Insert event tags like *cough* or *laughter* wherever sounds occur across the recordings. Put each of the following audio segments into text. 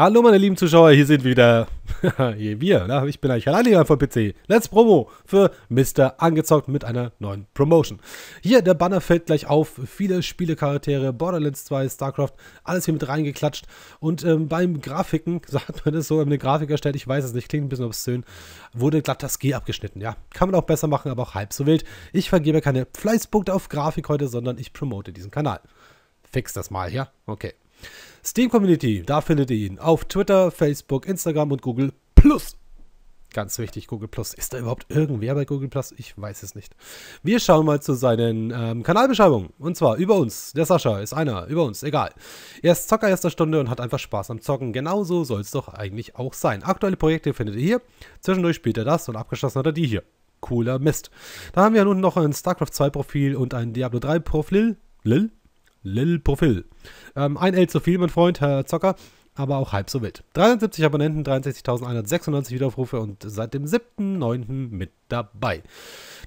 Hallo meine lieben Zuschauer, hier sind wieder *laughs* wir. Na, ich bin eigentlich alleine von PC. Let's Promo für Mr. Angezockt mit einer neuen Promotion. Hier, der Banner fällt gleich auf. Viele Spielecharaktere, Borderlands 2, StarCraft, alles hier mit reingeklatscht. Und ähm, beim Grafiken, *laughs* sagt man das so, eine Grafik erstellt, ich weiß es nicht, klingt ein bisschen obszön, wurde glatt das G abgeschnitten. Ja, kann man auch besser machen, aber auch halb so wild. Ich vergebe keine Fleißpunkte auf Grafik heute, sondern ich promote diesen Kanal. Fix das mal, ja? Okay. Steam Community, da findet ihr ihn. Auf Twitter, Facebook, Instagram und Google Plus. Ganz wichtig, Google Plus. Ist da überhaupt irgendwer bei Google Plus? Ich weiß es nicht. Wir schauen mal zu seinen ähm, Kanalbeschreibungen. Und zwar über uns. Der Sascha ist einer, über uns, egal. Er ist Zocker erster Stunde und hat einfach Spaß am Zocken. Genauso soll es doch eigentlich auch sein. Aktuelle Projekte findet ihr hier. Zwischendurch spielt er das und abgeschlossen hat er die hier. Cooler Mist. Da haben wir nun noch ein StarCraft 2 Profil und ein Diablo 3 Profil. Lil? Lil Profil. Ähm, ein L zu viel, mein Freund, Herr Zocker, aber auch halb so wild. 370 Abonnenten, 63.196 Wiederaufrufe und seit dem 7.9. mit dabei.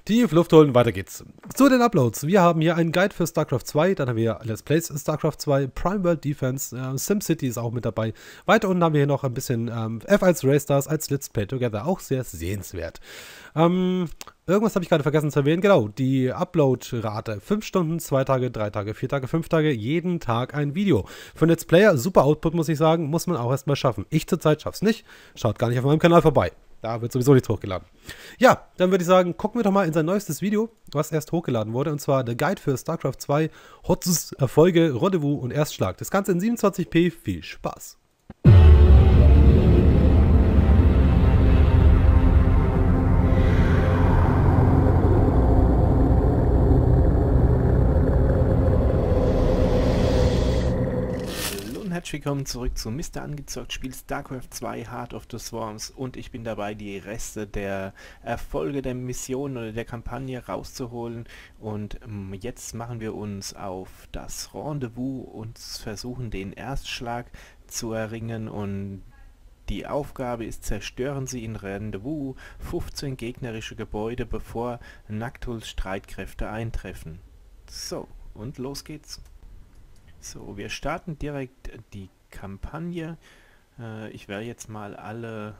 Tief Luft holen, weiter geht's. Zu den Uploads. Wir haben hier einen Guide für StarCraft 2, dann haben wir Let's Plays in StarCraft 2, Prime World Defense, äh, SimCity ist auch mit dabei. Weiter unten haben wir hier noch ein bisschen ähm, F als Raystars als Let's Play Together, auch sehr sehenswert. Ähm, Irgendwas habe ich gerade vergessen zu erwähnen. Genau, die Upload-Rate. 5 Stunden, 2 Tage, 3 Tage, 4 Tage, 5 Tage, jeden Tag ein Video. Für einen Let's Player, super Output, muss ich sagen, muss man auch erstmal schaffen. Ich zurzeit schaff's nicht. Schaut gar nicht auf meinem Kanal vorbei. Da wird sowieso nichts hochgeladen. Ja, dann würde ich sagen, gucken wir doch mal in sein neuestes Video, was erst hochgeladen wurde, und zwar der Guide für StarCraft 2, Hotzes Erfolge, Rendezvous und Erstschlag. Das Ganze in 27p. Viel Spaß! herzlich willkommen zurück zu Mr. Angezockt, Spiel StarCraft 2 Heart of the Swarms und ich bin dabei, die Reste der Erfolge der Mission oder der Kampagne rauszuholen und mm, jetzt machen wir uns auf das Rendezvous und versuchen den Erstschlag zu erringen und die Aufgabe ist, zerstören Sie in Rendezvous 15 gegnerische Gebäude, bevor Naktuls Streitkräfte eintreffen. So, und los geht's. So, wir starten direkt die Kampagne. Äh, ich werde jetzt mal alle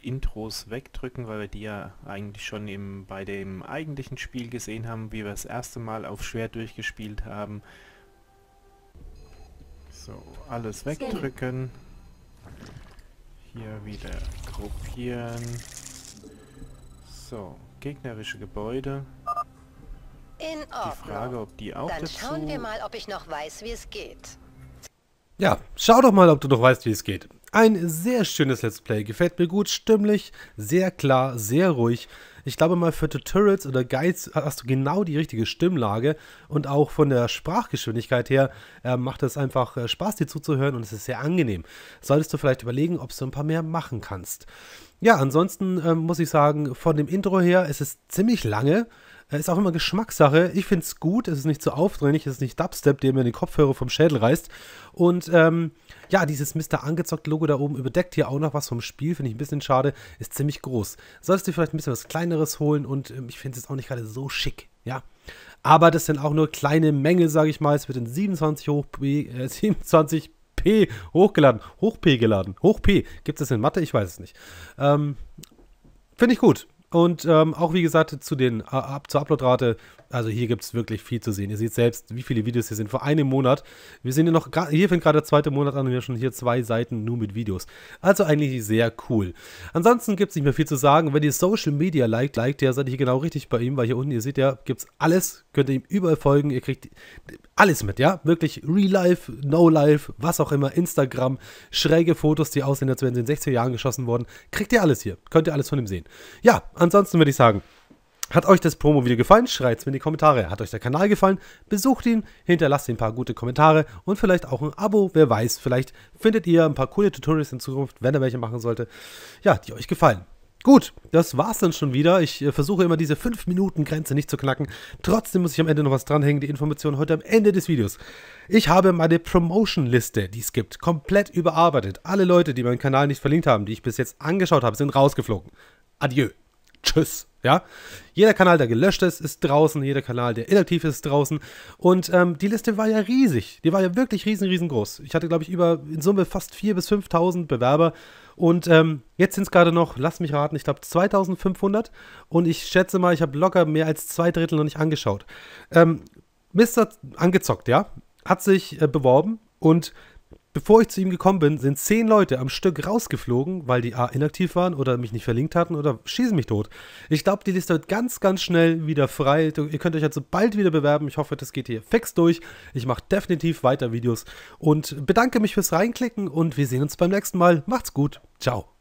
Intros wegdrücken, weil wir die ja eigentlich schon im, bei dem eigentlichen Spiel gesehen haben, wie wir das erste Mal auf schwer durchgespielt haben. So, alles wegdrücken. Hier wieder gruppieren. So, gegnerische Gebäude. In Ordnung. Die Frage, ob die auch Dann dazu... schauen wir mal, ob ich noch weiß, wie es geht. Ja, schau doch mal, ob du noch weißt, wie es geht. Ein sehr schönes Let's Play, gefällt mir gut, stimmlich, sehr klar, sehr ruhig. Ich glaube mal für Tutorials oder Guides hast du genau die richtige Stimmlage und auch von der Sprachgeschwindigkeit her äh, macht es einfach äh, Spaß, dir zuzuhören und es ist sehr angenehm. Solltest du vielleicht überlegen, ob du ein paar mehr machen kannst. Ja, ansonsten äh, muss ich sagen, von dem Intro her, es ist ziemlich lange. Ist auch immer Geschmackssache. Ich finde es gut, es ist nicht zu so aufdringlich, es ist nicht Dubstep, der mir den Kopfhörer vom Schädel reißt. Und ähm, ja, dieses Mr. Angezockt-Logo da oben überdeckt hier auch noch was vom Spiel, finde ich ein bisschen schade. Ist ziemlich groß. Solltest du vielleicht ein bisschen was Kleineres holen und ähm, ich finde es jetzt auch nicht gerade so schick, ja. Aber das sind auch nur kleine Mängel, sage ich mal. Es wird in 27 hoch äh, 27 P hochgeladen, hoch P geladen, hoch P. Gibt es das in Mathe? Ich weiß es nicht. Ähm, Finde ich gut. Und ähm, auch wie gesagt, zu den, äh, zur Uploadrate also hier gibt es wirklich viel zu sehen. Ihr seht selbst, wie viele Videos hier sind. Vor einem Monat. Wir sehen hier noch, hier fängt gerade der zweite Monat an und wir haben schon hier zwei Seiten nur mit Videos. Also eigentlich sehr cool. Ansonsten gibt es nicht mehr viel zu sagen. Wenn ihr Social Media liked, liked ihr, seid ihr hier genau richtig bei ihm, weil hier unten, ihr seht ja, gibt es alles. Könnt ihr ihm überall folgen. Ihr kriegt alles mit, ja? Wirklich Real Life, No Life, was auch immer, Instagram, schräge Fotos, die aussehen, als wären sie in den 60 Jahren geschossen worden. Kriegt ihr alles hier. Könnt ihr alles von ihm sehen. Ja, ansonsten würde ich sagen, hat euch das Promo-Video gefallen? Schreibt es mir in die Kommentare. Hat euch der Kanal gefallen? Besucht ihn, hinterlasst ihm ein paar gute Kommentare und vielleicht auch ein Abo. Wer weiß, vielleicht findet ihr ein paar coole Tutorials in Zukunft, wenn er welche machen sollte, ja, die euch gefallen. Gut, das war's dann schon wieder. Ich äh, versuche immer diese 5-Minuten-Grenze nicht zu knacken. Trotzdem muss ich am Ende noch was dranhängen, die Information heute am Ende des Videos. Ich habe meine Promotion-Liste, die es gibt, komplett überarbeitet. Alle Leute, die meinen Kanal nicht verlinkt haben, die ich bis jetzt angeschaut habe, sind rausgeflogen. Adieu. Tschüss. Ja, jeder Kanal, der gelöscht ist, ist draußen. Jeder Kanal, der inaktiv ist, ist draußen. Und ähm, die Liste war ja riesig. Die war ja wirklich riesen, riesengroß. Ich hatte, glaube ich, über in Summe fast 4.000 bis 5.000 Bewerber. Und ähm, jetzt sind es gerade noch, lass mich raten, ich glaube 2.500. Und ich schätze mal, ich habe locker mehr als zwei Drittel noch nicht angeschaut. Ähm, Mr. Angezockt, ja, hat sich äh, beworben und bevor ich zu ihm gekommen bin, sind zehn Leute am Stück rausgeflogen, weil die A inaktiv waren oder mich nicht verlinkt hatten oder schießen mich tot. Ich glaube, die Liste wird ganz, ganz schnell wieder frei. Ihr könnt euch also bald wieder bewerben. Ich hoffe, das geht hier fix durch. Ich mache definitiv weiter Videos und bedanke mich fürs Reinklicken und wir sehen uns beim nächsten Mal. Macht's gut. Ciao.